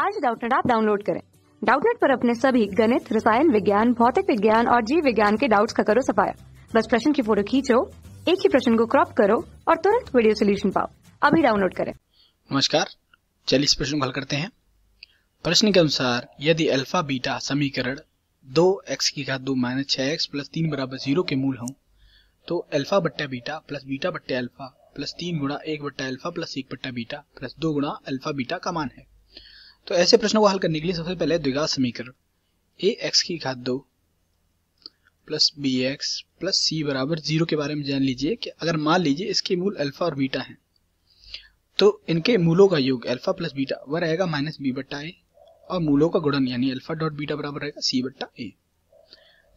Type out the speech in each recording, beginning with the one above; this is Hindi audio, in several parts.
आज डाउटनेट आप डाउनलोड करें डाउटनेट पर अपने सभी गणित रसायन विज्ञान भौतिक विज्ञान और जीव विज्ञान के डाउट्स का करो सफाया बस प्रश्न की फोटो खींचो एक ही प्रश्न को क्रॉप करो और तुरंत वीडियो सोल्यूशन पाओ अभी डाउनलोड करें नमस्कार चलिए इस प्रश्न को हल करते हैं प्रश्न के अनुसार यदि अल्फा बीटा समीकरण दो एक्स की घात दो माइनस छह एक्स प्लस तीन बराबर जीरो के मूल हों तो अल्फा बट्टा बीटा प्लस बीटा बट्टे अल्फा प्लस तीन गुणा एक बट्टा अल्फा प्लस एक बट्टा बीटा प्लस दो गुणा अल्फा बीटा का मान है तो ऐसे प्रश्नों को हल करने के लिए सबसे पहले द्विघात समीकरण ए एक्स की घात दो plus B X plus C बराबर जीरो के बारे में जान लीजिए कि अगर मान लीजिए इसके मूल अल्फा और बीटा हैं तो इनके मूलों का योग अल्फा प्लस बीटा वह रहेगा माइनस बी बट्टा ए और मूलों का गुणन यानी अल्फा डॉट बीटा बराबर रहेगा सी बट्टा ए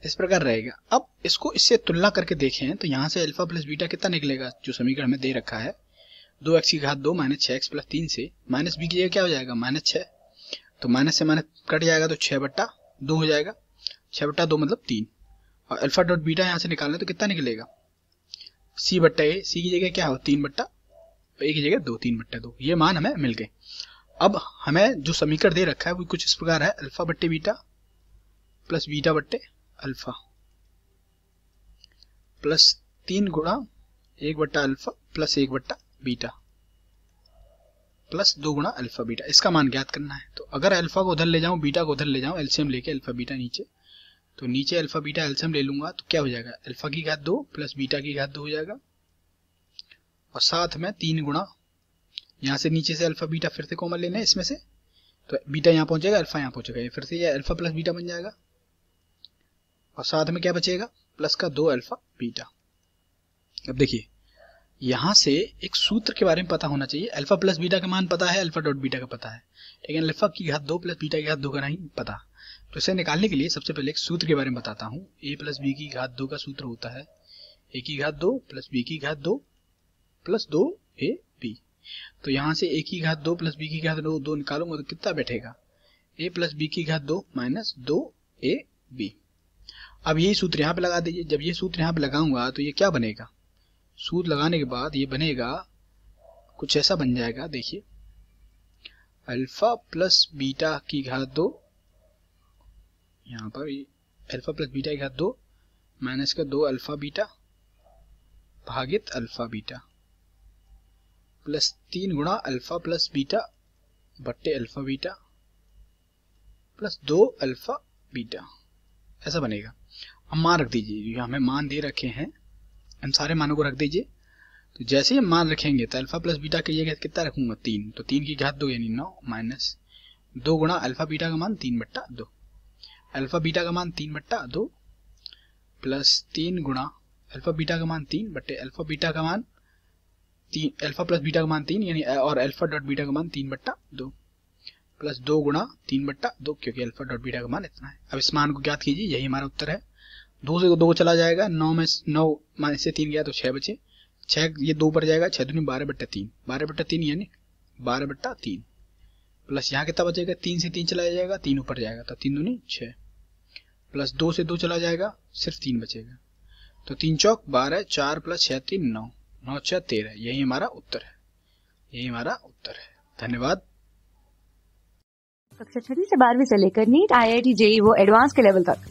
इस प्रकार रहेगा अब इसको इससे तुलना करके देखें तो यहाँ से अल्फा प्लस बीटा कितना निकलेगा जो समीकरण हमें दे रखा है दो एक्स की घात दो माइनस छः एक्स प्लस तीन से माइनस बी की जगह क्या हो जाएगा माइनस छः तो माइनस से माइनस कट जाएगा तो छः बट्टा दो हो जाएगा छः बट्टा दो मतलब तीन और अल्फा डॉट बीटा यहाँ से निकालने तो कितना निकलेगा सी बट्टा ए सी की जगह क्या हो तीन बट्टा ए की जगह दो तीन बट्टा दो ये मान हमें मिल गए अब हमें जो समीकरण दे रखा है वो कुछ इस प्रकार है अल्फा बट्टे बीटा प्लस बीटा बट्टे अल्फा प्लस तीन गुणा एक बट्टा अल्फा प्लस एक बट्टा बीटा प्लस दो गुणा अल्फा बीटा इसका मान ज्ञात करना है तो अगर अल्फा को उधर ले जाऊं बीटा को उधर ले जाऊं एल्सियम लेके अल्फा बीटा नीचे तो नीचे अल्फा बीटा एल्सियम ले लूंगा तो क्या हो जाएगा अल्फा की घात दो प्लस बीटा की घात दो हो जाएगा और साथ में तीन गुणा यहाँ से नीचे से अल्फा बीटा फिर से कॉमन लेना है इसमें से तो बीटा यहाँ पहुंचेगा अल्फा यहाँ पहुंचेगा फिर से ये अल्फा प्लस बीटा बन जाएगा और साथ में क्या बचेगा प्लस का दो अल्फा बीटा अब देखिए यहाँ से एक सूत्र के बारे में पता होना चाहिए अल्फा प्लस बीटा का मान पता है अल्फा डॉट बीटा का पता है लेकिन अल्फा की घात दो प्लस बीटा की घात दो का नहीं पता तो इसे निकालने के लिए सबसे पहले एक सूत्र के बारे में बताता हूँ ए प्लस बी की घात दो का सूत्र होता है ए की घात दो प्लस बी की घात दो प्लस दो ए बी तो यहाँ से ए की घात दो प्लस बी की घात दो दो निकालूंगा तो कितना बैठेगा ए प्लस बी की घात दो माइनस दो ए बी अब यही सूत्र यहाँ पे लगा दीजिए जब ये सूत्र यहाँ पे लगाऊंगा तो ये क्या बनेगा सूद लगाने के बाद ये बनेगा कुछ ऐसा बन जाएगा देखिए अल्फा प्लस बीटा की घात दो यहाँ पर अल्फा प्लस बीटा की घात दो माइनस का दो अल्फा बीटा भागित अल्फा बीटा प्लस तीन गुणा अल्फा प्लस बीटा बट्टे अल्फा बीटा प्लस दो अल्फा बीटा ऐसा बनेगा अब मान रख दीजिए हमें मान दे रखे हैं इन सारे मानों को रख दीजिए तो जैसे ही मान रखेंगे तो अल्फा प्लस बीटा के ये कितना रखूंगा तीन तो तीन की घात दो यानी नौ माइनस दो गुणा अल्फा बीटा का मान तीन बट्टा दो अल्फा बीटा का मान तीन बट्टा दो प्लस तीन गुणा अल्फा बीटा का मान तीन बट्टे अल्फा बीटा का मान तीन अल्फा प्लस बीटा का मान तीन यानी और अल्फा डॉट बीटा का मान तीन बट्टा दो प्लस दो गुणा तीन बट्टा दो क्योंकि अल्फा डॉट बीटा का मान इतना है अब इस मान को ज्ञात कीजिए यही हमारा उत्तर है दो से दो चला जाएगा नौ में नौ माइनस से तीन गया तो छः बचे छः ये दो पर जाएगा छः दूनी बारह बट्टा तीन बारह बट्टा तीन यानी बारह बट्टा तीन प्लस यहाँ कितना बचेगा तीन से तीन चला जाएगा तीन ऊपर जाएगा तो तीन दूनी छः प्लस दो से दो चला जाएगा सिर्फ तीन बचेगा तो तीन चौक बारह चार प्लस छः तीन नौ नौ छः तेरह यही हमारा उत्तर है यही हमारा उत्तर है धन्यवाद कक्षा छठी से बारहवीं से लेकर NEET I I T JEE वो एडवांस के लेवल तक